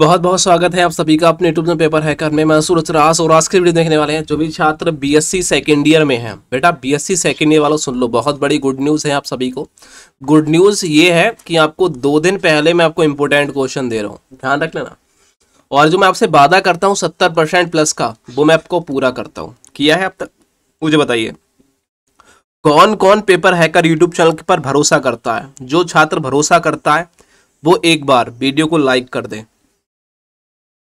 बहुत बहुत स्वागत है आप सभी का अपने यूट्यूब पेपर हैकर में मैं सूरज रास और आज के वीडियो देखने वाले हैं जो भी छात्र बीएससी सेकंड ईयर में हैं बेटा बीएससी सेकंड ईयर वालों सुन लो बहुत बड़ी गुड न्यूज़ है आप सभी को गुड न्यूज़ ये है कि आपको दो दिन पहले मैं आपको इम्पोर्टेंट क्वेश्चन दे रहा हूँ ध्यान रख लेना और जो मैं आपसे वादा करता हूँ सत्तर प्लस का वो मैं आपको पूरा करता हूँ किया है अब तक मुझे बताइए कौन कौन पेपर हैकर यूट्यूब चैनल पर भरोसा करता है जो छात्र भरोसा करता है वो एक बार वीडियो को लाइक कर दें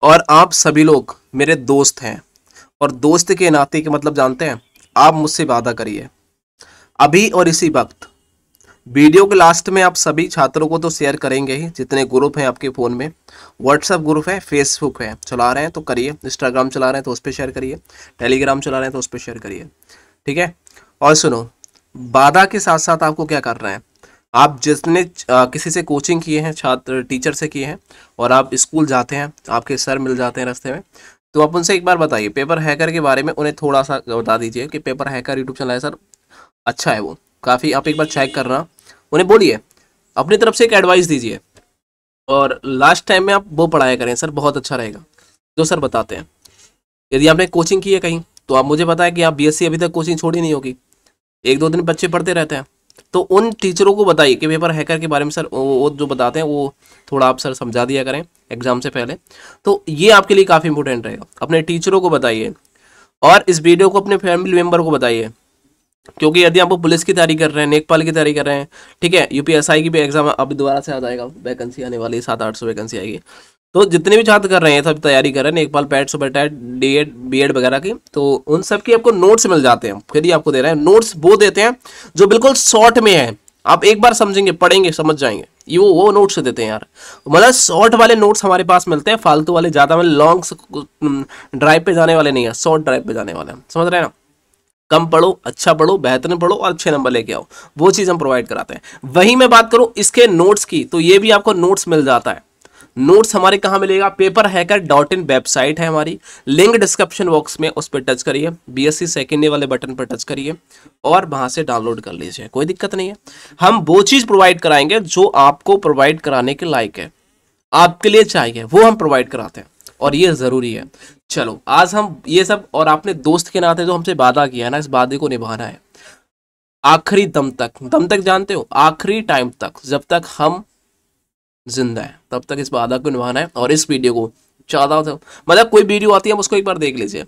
और आप सभी लोग मेरे दोस्त हैं और दोस्त के नाते के मतलब जानते हैं आप मुझसे वादा करिए अभी और इसी वक्त वीडियो के लास्ट में आप सभी छात्रों को तो शेयर करेंगे ही जितने ग्रुप हैं आपके फ़ोन में व्हाट्सअप ग्रुप है फेसबुक है चला रहे हैं तो करिए इंस्टाग्राम चला रहे हैं तो उस पर शेयर करिए टेलीग्राम चला रहे हैं तो उस पर शेयर करिए ठीक है और सुनो वादा के साथ साथ आपको क्या करना है आप जिसने किसी से कोचिंग किए हैं छात्र टीचर से किए हैं और आप स्कूल जाते हैं आपके सर मिल जाते हैं रास्ते में तो आप उनसे एक बार बताइए पेपर हैकर के बारे में उन्हें थोड़ा सा बता दीजिए कि पेपर हैकर यूट्यूब चैनल है सर अच्छा है वो काफ़ी आप एक बार चेक करना उन्हें बोलिए अपनी तरफ से एक एडवाइस दीजिए और लास्ट टाइम में आप वो पढ़ाया करें सर बहुत अच्छा रहेगा जो सर बताते हैं यदि आपने कोचिंग की है कहीं तो आप मुझे बताएं कि आप बीएससी अभी तक कोचिंग छोड़ी नहीं होगी एक दो दिन बच्चे पढ़ते रहते हैं तो उन टीचरों को बताइए कि पेपर हैकर के बारे में सर वो जो बताते हैं वो थोड़ा आप सर समझा दिया करें एग्जाम से पहले तो ये आपके लिए काफ़ी इंपॉर्टेंट रहेगा अपने टीचरों को बताइए और इस वीडियो को अपने फैमिली मेम्बर को बताइए क्योंकि यदि आप पुलिस की तैयारी कर रहे हैं नेकपाल की तैयारी कर रहे हैं ठीक है यूपीएसआई की भी एग्जाम अभी दोबारा से आ जाएगा वैकेंसी आने वाली सात आठ सौ वैकेंसी आएगी तो जितने भी छात्र कर रहे हैं सब तैयारी कर रहे हैं लेखपाल PET super TET D Ed B Ed वगैरह की तो उन सब की आपको नोट्स मिल जाते हैं फिर ही आपको दे रहे हैं नोट्स वो देते हैं जो बिल्कुल शॉर्ट में है आप एक बार समझेंगे पढ़ेंगे समझ जाएंगे ये वो वो नोट्स देते हैं यार मतलब शॉर्ट वाले नोट्स हमारे पास मिलते हैं फालतू वाले ज़्यादा मतलब लॉन्ग ड्राइव पे जाने वाले नहीं है शॉर्ट ड्राइव पे जाने वाले हैं समझ रहे हैं ना कम पढ़ो अच्छा पढ़ो बेहतरीन पढ़ो और अच्छे नंबर लेके आओ वो चीज़ हम प्रोवाइड कराते हैं वही मैं बात करूँ इसके नोट्स की तो ये भी आपको नोट्स मिल जाता है नोट्स हमारे कहाँ मिलेगा Paper Hacker dot in website है हमारी लिंक डिस्क्रिप्शन बॉक्स में उस पर टच करिए बी एस सी सेकेंड वाले बटन पर टच करिए और वहाँ से डाउनलोड कर लीजिए कोई दिक्कत नहीं है हम वो चीज़ प्रोवाइड कराएंगे जो आपको प्रोवाइड कराने के लायक है आपके लिए चाहिए वो हम प्रोवाइड कराते हैं और ये ज़रूरी है चलो आज हम ये सब और आपने दोस्त के नाते जो हमसे वादा किया है ना इस वादे को निभाना है आखिरी दम तक दम तक जानते हो आखिरी टाइम तक जब तक हम जिंदा है तब तक इस बाधा को निभाना है और इस वीडियो को ज़्यादा मतलब कोई वीडियो आती है आप उसको एक बार देख लीजिए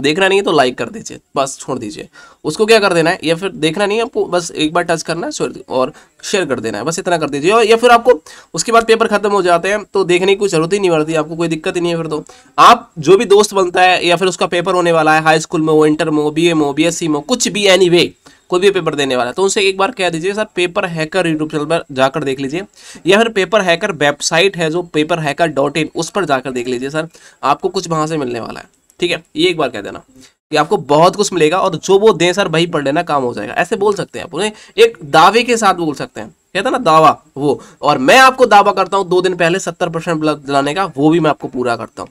देखना नहीं है तो लाइक कर दीजिए बस छोड़ दीजिए उसको क्या कर देना है या फिर देखना नहीं है आपको बस एक बार टच करना है और शेयर कर देना है बस इतना कर दीजिए और या फिर आपको उसके बाद पेपर खत्म हो जाते हैं तो देखने की कोई जरूरत ही नहीं पड़ती आपको कोई दिक्कत ही नहीं है फिर तो आप जो भी दोस्त बनता है या फिर उसका पेपर होने वाला है हाई स्कूल में हो इंटर में हो बी में हो बी में कुछ भी एनी anyway, कोई भी पेपर देने वाला तो उनसे एक बार कह दीजिए sir Paper Hacker YouTube channel पर जाकर देख लीजिए या फिर पेपर हैकर वेबसाइट है जो पेपर हैकर डॉट इन उस पर जाकर देख लीजिए सर आपको कुछ वहाँ से मिलने वाला है ठीक है ये एक बार कह देना कि आपको बहुत कुछ मिलेगा और जो वो दें सर वही पढ़ लेना काम हो जाएगा ऐसे बोल सकते हैं आप एक दावे के साथ बोल सकते हैं कहते ना दावा वो और मैं आपको दावा करता हूँ दो दिन पहले सत्तर परसेंट ब्लड दिलाने का वो भी मैं आपको पूरा करता हूँ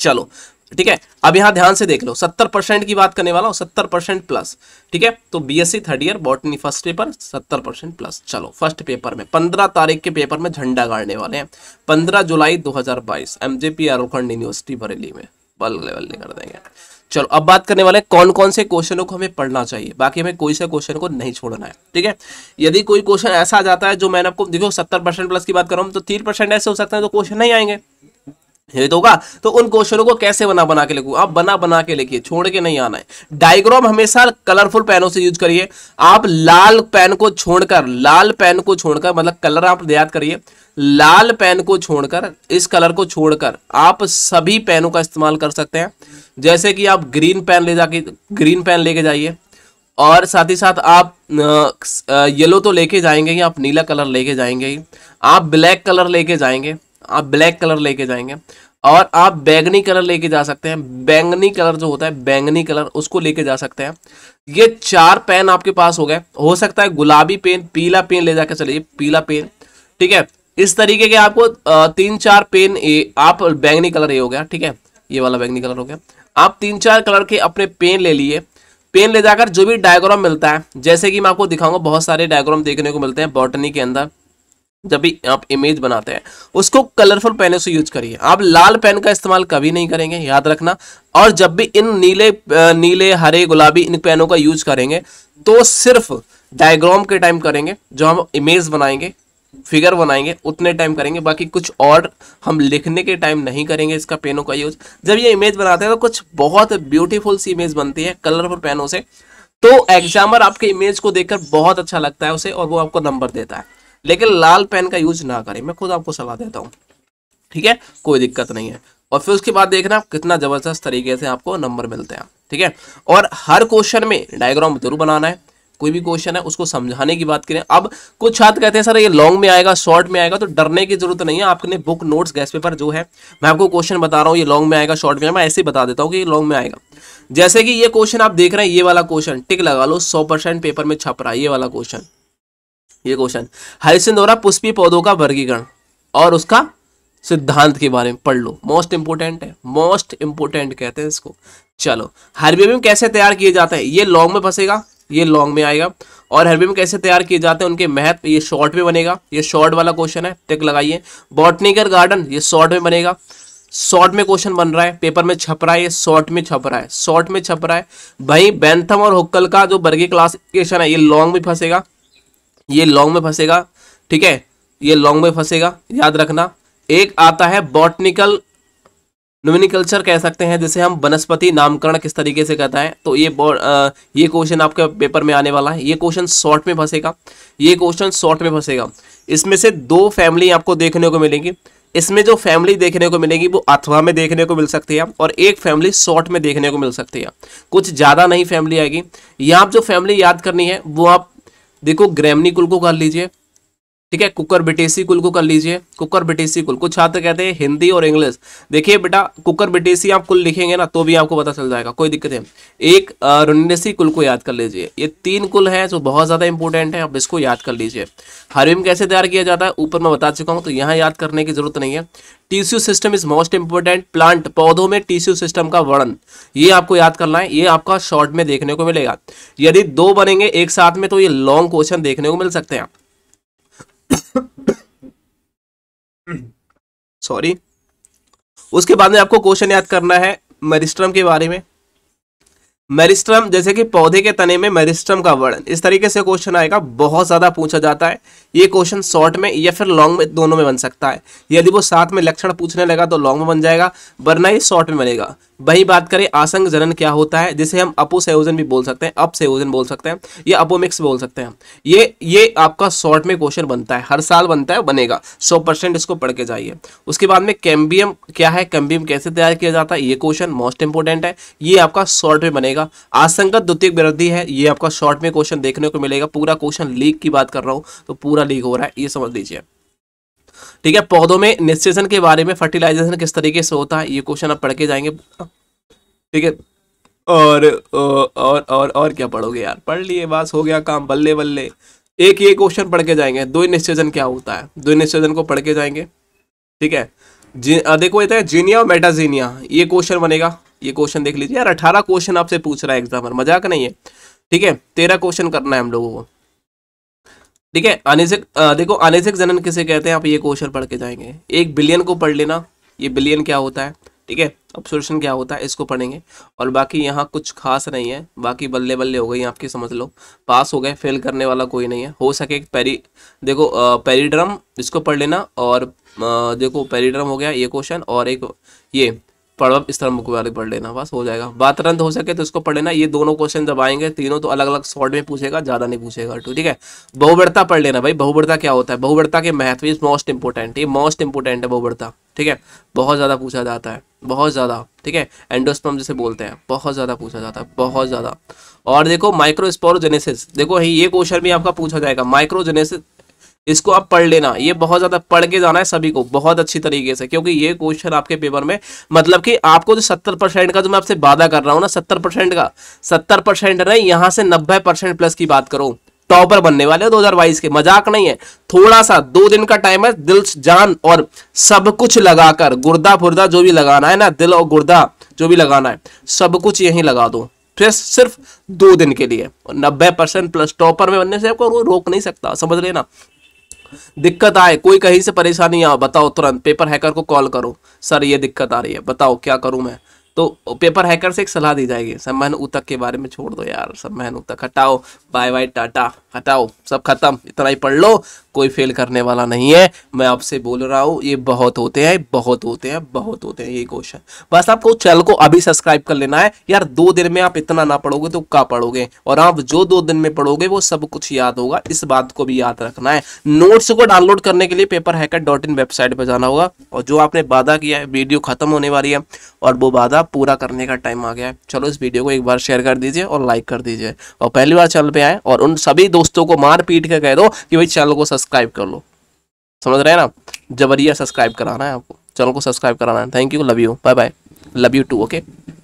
चलो ठीक है अब यहाँ ध्यान से देख लो सत्तर परसेंट की बात करने वाला हूं सत्तर परसेंट प्लस ठीक है तो BSc third year botany first paper सत्तर परसेंट प्लस चलो फर्स्ट पेपर में पंद्रह तारीख के पेपर में झंडा गाड़ने वाले हैं पंद्रह जुलाई दो हजार बाईस एमजेपी आरोखंड यूनिवर्सिटी बरेली में बल लेवल नहीं कर देंगे चलो अब बात करने वाले कौन कौन से क्वेश्चनों को हमें पढ़ना चाहिए बाकी हमें कोई से क्वेश्चन को नहीं छोड़ना है ठीक है यदि कोई क्वेश्चन ऐसा आ जाता है जो मैंने आपको देखो सत्तर परसेंट प्लस की बात कर रहा हूँ तो तीन परसेंट ऐसे हो सकते हैं तो क्वेश्चन नहीं आएंगे हिट होगा तो उन क्वेश्चनों को कैसे बना बना के लिखू आप बना बना के लिखिए छोड़ के नहीं आना है डायग्राम हमेशा कलरफुल पेनों से यूज करिए आप लाल पेन को छोड़कर लाल पेन को छोड़कर मतलब कलर आप याद करिए लाल पेन को छोड़कर इस कलर को छोड़कर आप सभी पेनों का इस्तेमाल कर सकते हैं जैसे कि आप ग्रीन पेन ले जाके ग्रीन पेन लेके जाइए और साथ ही साथ आप येलो तो लेके जाएंगे ही आप नीला कलर लेके जाएंगे ही आप ब्लैक कलर लेके जाएंगे आप ब्लैक कलर लेके जाएंगे और आप बैंगनी कलर लेके जा सकते हैं बैंगनी कलर जो होता है बैंगनी कलर उसको लेके जा सकते हैं ये चार पेन आपके पास हो गए हो सकता है गुलाबी पेन पीला पेन ले जाकर चलिए पीला पेन ठीक है इस तरीके के आपको तीन चार पेन ए आप बैंगनी कलर ये हो गया ठीक है ये वाला बैंगनी कलर हो गया आप तीन चार कलर के अपने पेन ले लिए पेन ले जाकर जो भी डायग्राम मिलता है जैसे कि मैं आपको दिखाऊंगा बहुत सारे डायग्राम देखने को मिलते हैं बॉटनी के अंदर जब भी आप इमेज बनाते हैं उसको कलरफुल पेनों से यूज करिए आप लाल पेन का इस्तेमाल कभी नहीं करेंगे याद रखना और जब भी इन नीले नीले हरे गुलाबी इन पेनों का यूज करेंगे तो सिर्फ डायग्राम के टाइम करेंगे जो हम इमेज बनाएंगे फिगर बनाएंगे उतने टाइम करेंगे बाकी कुछ और हम लिखने के टाइम नहीं करेंगे इसका पेनों का यूज जब ये इमेज बनाते हैं तो कुछ बहुत ब्यूटीफुल सी इमेज बनती है कलरफुल पेनों से तो एग्जामर आपके इमेज को देखकर बहुत अच्छा लगता है उसे और वो आपको नंबर देता है लेकिन लाल पेन का यूज ना करें मैं खुद आपको सलाह देता हूँ ठीक है कोई दिक्कत नहीं है और फिर उसके बाद देखना कितना ज़बरदस्त तरीके से आपको नंबर मिलते हैं ठीक है और हर क्वेश्चन में डायग्राम जरूर बनाना है कोई भी क्वेश्चन है उसको समझाने की बात करें अब कुछ छात्र कहते हैं सर ये लॉन्ग में आएगा शॉर्ट में आएगा तो डरने की जरूरत नहीं है आपने बुक नोट्स गैस पेपर जो है मैं आपको क्वेश्चन बता रहा हूँ ये लॉन्ग में आएगा शॉर्ट में आएगा मैं ऐसे ही बता देता हूँ कि ये लॉन्ग में आएगा जैसे कि ये क्वेश्चन आप देख रहे हैं ये वाला क्वेश्चन टिक लगा लो सौ पेपर में छप रहा है ये वाला क्वेश्चन ये क्वेश्चन हरिसिंद द्वारा पुष्पी पौधों का वर्गीकरण और उसका सिद्धांत के बारे में पढ़ लो मोस्ट इंपोर्टेंट है मोस्ट इंपोर्टेंट कहते हैं इसको चलो हर्बेरियम कैसे तैयार किए जाते हैं ये लॉन्ग में फंसेगा ये लॉन्ग में आएगा और हर्बेरियम कैसे तैयार किए जाते हैं उनके महत्व ये शॉर्ट में बनेगा ये शॉर्ट वाला क्वेश्चन है टिक लगाइए बॉटनिकल गार्डन ये शॉर्ट में बनेगा शॉर्ट में क्वेश्चन बन रहा है पेपर में छप रहा है ये शॉर्ट में छप रहा है शॉर्ट में छप रहा है भाई बैंथम और हुक्कल का जो बर्गी क्लासिफिकेशन है ये लॉन्ग में फंसेगा ये लॉन्ग में फंसेगा ठीक है ये लॉन्ग में फंसेगा याद रखना एक आता है बॉटनिकल नोमिनिकल्चर कह सकते हैं जिसे हम वनस्पति नामकरण किस तरीके से कहता है तो ये आ, ये क्वेश्चन आपके पेपर में आने वाला है ये क्वेश्चन शॉर्ट में फंसेगा ये क्वेश्चन शॉर्ट में फंसेगा इसमें से दो फैमिली आपको देखने को मिलेंगी इसमें जो फैमिली देखने को मिलेगी वो अथवा में देखने को मिल सकती है और एक फैमिली शॉर्ट में देखने को मिल सकती है कुछ ज़्यादा नहीं फैमिली आएगी यहाँ आप जो फैमिली याद करनी है वो आप देखो ग्रैमनी कुल को कर लीजिए ठीक है कुकर बिटेसी कुल को कर लीजिए कुकर बिटेसी कुल कुछ छात्र कहते हैं हिंदी और इंग्लिश देखिए बेटा कुकर बिटेसी आप कुल लिखेंगे ना तो भी आपको पता चल जाएगा कोई दिक्कत है एक रुन्नेसी कुल को याद कर लीजिए ये तीन कुल हैं जो बहुत ज़्यादा इंपॉर्टेंट है आप इसको याद कर लीजिए हरिम कैसे तैयार किया जाता है ऊपर मैं बता चुका हूँ तो यहाँ याद करने की जरूरत नहीं है tissue system is most important plant पौधों में टीस्यू सिस्टम का वर्णन ये आपको याद करना है ये आपका शॉर्ट में देखने को मिलेगा यदि दो बनेंगे एक साथ में तो ये लॉन्ग क्वेश्चन देखने को मिल सकते हैं सॉरी उसके बाद में आपको क्वेश्चन याद करना है मरिस्ट्रम के बारे में मेरिस्ट्रम जैसे कि पौधे के तने में मेरिस्ट्रम का वर्णन इस तरीके से क्वेश्चन आएगा बहुत ज़्यादा पूछा जाता है ये क्वेश्चन शॉर्ट में या फिर लॉन्ग में दोनों में बन सकता है यदि वो साथ में लक्षण पूछने लगा तो लॉन्ग में बन जाएगा वरना ये शॉर्ट में बनेगा वही बात करें आसंग जनन क्या होता है जिसे हम अपोसेयोजन भी बोल सकते हैं अपसेयोजन बोल सकते हैं या अपोमिक्स बोल सकते हैं ये ये आपका शॉर्ट में क्वेश्चन बनता है हर साल बनता है बनेगा सौ परसेंट इसको पढ़ के जाइए उसके बाद में कैम्बियम क्या है कैम्बियम कैसे तैयार किया जाता है ये क्वेश्चन मोस्ट इंपॉर्टेंट है ये आपका शॉर्ट में बनेगा बनेगा आसंगत द्वितीय विरोधी है ये आपका शॉर्ट में क्वेश्चन देखने को मिलेगा पूरा क्वेश्चन लीक की बात कर रहा हूँ तो पूरा लीक हो रहा है ये समझ लीजिए ठीक है पौधों में निश्चेषण के बारे में फर्टिलाइजेशन किस तरीके से होता है ये क्वेश्चन आप पढ़ के जाएंगे ठीक है और और और और क्या पढ़ोगे यार पढ़ लिए बस हो गया काम बल्ले बल्ले एक ये क्वेश्चन पढ़ के जाएंगे दो निश्चेजन क्या होता है दो निश्चेजन को पढ़ के जाएंगे ठीक है जी देखो ये तो जीनिया और मेटाजीनिया ये क्वेश्चन बनेगा ये क्वेश्चन देख लीजिए यार अठारह क्वेश्चन आपसे पूछ रहा है एग्जामर मजाक नहीं है ठीक है तेरह क्वेश्चन करना है हम लोगों को ठीक है अनिजिक देखो अनिजिक जनन किसे कहते हैं आप ये क्वेश्चन पढ़ के जाएंगे एक बिलियन को पढ़ लेना ये बिलियन क्या होता है ठीक है ऑब्सोल्यूशन क्या होता है इसको पढ़ेंगे और बाकी यहाँ कुछ खास नहीं है बाकी बल्ले बल्ले हो गई आपकी समझ लो पास हो गए फेल करने वाला कोई नहीं है हो सके पेरी देखो पेरीड्रम इसको पढ़ लेना और देखो पेरीड्रम हो गया ये क्वेश्चन और एक ये प्रॉब्लम इस तरह मुकबारे पढ़ लेना बस हो जाएगा बात तुरंत हो सके तो इसको पढ़ लेना ये दोनों क्वेश्चन जब आएंगे तीनों तो अलग अलग शॉर्ट में पूछेगा ज़्यादा नहीं पूछेगा टू ठीक है बहुबड़ता पढ़ लेना भाई बहुबड़ता क्या होता है बहुबड़ता के महत्व इज मोस्ट इंपोर्टेंट ये मोस्ट इंपोर्टेंट है बहुबड़ता ठीक है बहुत ज़्यादा पूछा जाता है बहुत ज़्यादा ठीक है एंडोस्पम जिसे बोलते हैं बहुत ज़्यादा पूछा जाता है बहुत ज़्यादा और देखो माइक्रोस्पोरोजेनेसिस देखो ये क्वेश्चन भी आपका पूछा जाएगा माइक्रोजेनेसिस इसको आप पढ़ लेना ये बहुत ज़्यादा पढ़ के जाना है सभी को बहुत अच्छी तरीके से क्योंकि ये क्वेश्चन आपके पेपर में मतलब कि आपको जो सत्तर परसेंट का जो मैं आपसे वादा कर रहा हूँ ना सत्तर परसेंट का सत्तर परसेंट नहीं यहाँ से नब्बे परसेंट प्लस की बात करो टॉपर बनने वाले हजार बाईस के मजाक नहीं है थोड़ा सा दो दिन का टाइम है दिल जान और सब कुछ लगाकर गुर्दा फुर्दा जो भी लगाना है ना दिल और गुर्दा जो भी लगाना है सब कुछ यही लगा दो फिर सिर्फ दो दिन के लिए और नब्बे परसेंट प्लस टॉपर में बनने से आपको रोक नहीं सकता समझ लेना दिक्कत आए कोई कहीं से परेशानी आ बताओ तुरंत पेपर हैकर को कॉल करो सर ये दिक्कत आ रही है बताओ क्या करूँ मैं तो पेपर हैकर से एक सलाह दी जाएगी सब महन ऊतक के बारे में छोड़ दो यार सब सम्मान ऊतक हटाओ बाय बाय टाटा हटाओ सब खत्म इतना ही पढ़ लो कोई फेल करने वाला नहीं है मैं आपसे बोल रहा हूँ ये बहुत होते हैं बहुत होते हैं बहुत होते हैं ये क्वेश्चन बस आपको चैनल को अभी सब्सक्राइब कर लेना है यार दो दिन में आप इतना ना पढ़ोगे तो क्या पढ़ोगे और आप जो दो दिन में पढ़ोगे वो सब कुछ याद होगा इस बात को भी याद रखना है नोट्स को डाउनलोड करने के लिए Paper Hacker dot in website पर जाना होगा और जो आपने वादा किया है वीडियो खत्म होने वाली है और वो वादा पूरा करने का टाइम आ गया है चलो इस वीडियो को एक बार शेयर कर दीजिए और लाइक कर दीजिए और पहली बार चैनल पे आए और उन सभी दोस्तों को मार पीट कर कह दो कि भाई चैनल को सब्सक्राइब सब्सक्राइब कर लो समझ रहे हैं ना जबरिया सब्सक्राइब कराना है आपको चैनल को सब्सक्राइब कराना है thank you love you bye bye love you too okay